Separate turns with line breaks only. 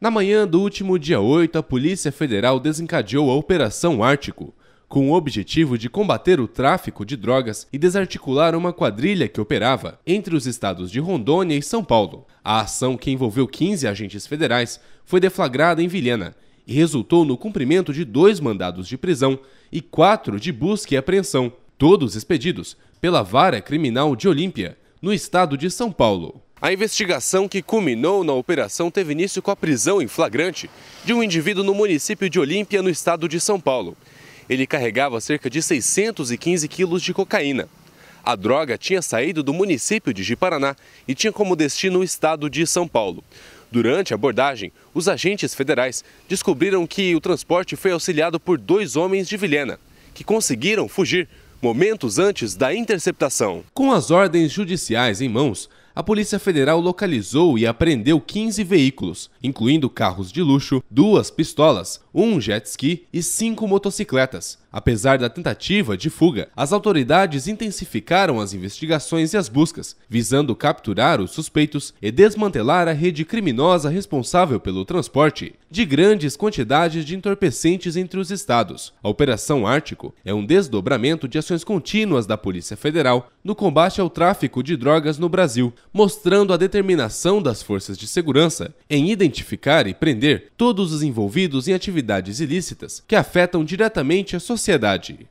Na manhã do último dia 8, a Polícia Federal desencadeou a Operação Ártico, com o objetivo de combater o tráfico de drogas e desarticular uma quadrilha que operava entre os estados de Rondônia e São Paulo. A ação, que envolveu 15 agentes federais, foi deflagrada em Vilhena e resultou no cumprimento de dois mandados de prisão e quatro de busca e apreensão, todos expedidos pela Vara Criminal de Olímpia, no estado de São Paulo. A investigação que culminou na operação teve início com a prisão em flagrante de um indivíduo no município de Olímpia, no estado de São Paulo. Ele carregava cerca de 615 quilos de cocaína. A droga tinha saído do município de Jiparaná e tinha como destino o estado de São Paulo. Durante a abordagem, os agentes federais descobriram que o transporte foi auxiliado por dois homens de Vilhena, que conseguiram fugir momentos antes da interceptação. Com as ordens judiciais em mãos, a Polícia Federal localizou e apreendeu 15 veículos, incluindo carros de luxo, duas pistolas, um jet ski e cinco motocicletas. Apesar da tentativa de fuga, as autoridades intensificaram as investigações e as buscas, visando capturar os suspeitos e desmantelar a rede criminosa responsável pelo transporte de grandes quantidades de entorpecentes entre os estados. A Operação Ártico é um desdobramento de ações contínuas da Polícia Federal no combate ao tráfico de drogas no Brasil, mostrando a determinação das forças de segurança em identificar e prender todos os envolvidos em atividades ilícitas que afetam diretamente a sociedade.